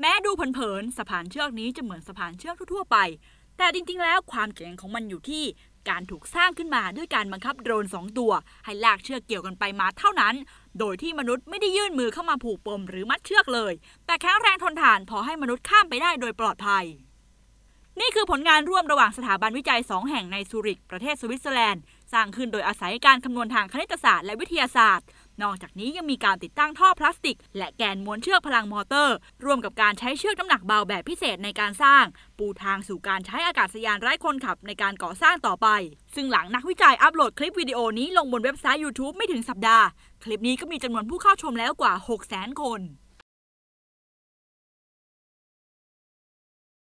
แม้ดูเผินๆสะพานเชือกนี้จะเหมือนสะพานเชือกทั่วๆไป แต่จริงๆ แล้วความเจ๋งของมันอยู่ที่การถูกสร้างขึ้นมาด้วยการบังคับโดรน2 ตัวให้ลากเชือกเกี่ยวกันไปมาเท่านั้น โดยที่มนุษย์ไม่ได้ยื่นมือเข้ามาผูกปมหรือมัดเชือกเลย แต่แข็งแรงทนทานพอให้มนุษย์ข้ามไปได้โดยปลอดภัย นี่คือผลงานร่วมระหว่างสถาบันวิจัย 2 แห่งในซูริกประเทศสวิตเซอร์แลนด์ สร้างขึ้นโดยอาศัยการคำนวณทางคณิตศาสตร์และวิทยาศาสตร์นอกจากนี้ยังมีการติดตั้งท่อพลาสติก และแกนม้วนเชือกพลังมอเตอร์ ร่วมกับการใช้เชือกน้ำหนักเบาแบบพิเศษในการสร้าง ปูทางสู่การใช้อากาศยานไร้คนขับในการก่อสร้างต่อไป ซึ่งหลังนักวิจัยอัปโหลดคลิปวิดีโอนี้ลงบนเว็บไซต์ YouTube ไม่ถึงสัปดาห์ คลิปนี้ก็มีจำนวนผู้เข้าชมแล้วกว่า6 0 0 0 0 0คน